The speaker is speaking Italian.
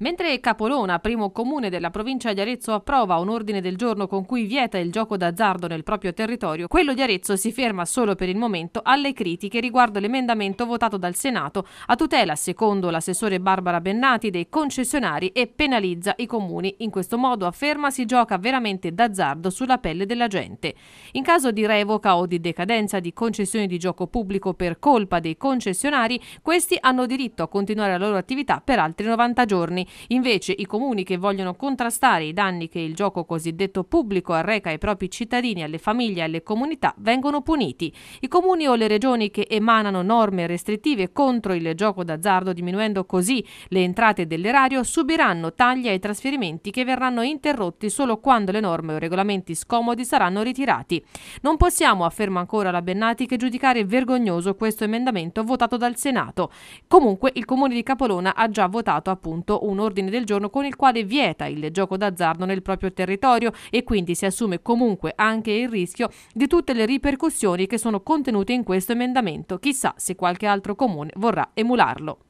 Mentre Capolona, primo comune della provincia di Arezzo, approva un ordine del giorno con cui vieta il gioco d'azzardo nel proprio territorio, quello di Arezzo si ferma solo per il momento alle critiche riguardo l'emendamento votato dal Senato a tutela, secondo l'assessore Barbara Bennati, dei concessionari e penalizza i comuni. In questo modo, afferma, si gioca veramente d'azzardo sulla pelle della gente. In caso di revoca o di decadenza di concessioni di gioco pubblico per colpa dei concessionari, questi hanno diritto a continuare la loro attività per altri 90 giorni. Invece i comuni che vogliono contrastare i danni che il gioco cosiddetto pubblico arreca ai propri cittadini, alle famiglie e alle comunità vengono puniti. I comuni o le regioni che emanano norme restrittive contro il gioco d'azzardo diminuendo così le entrate dell'erario subiranno tagli ai trasferimenti che verranno interrotti solo quando le norme o regolamenti scomodi saranno ritirati. Non possiamo, afferma ancora la Bennati, che giudicare vergognoso questo emendamento votato dal Senato. Comunque il comune di Capolona ha già votato appunto un un ordine del giorno con il quale vieta il gioco d'azzardo nel proprio territorio e quindi si assume comunque anche il rischio di tutte le ripercussioni che sono contenute in questo emendamento. Chissà se qualche altro comune vorrà emularlo.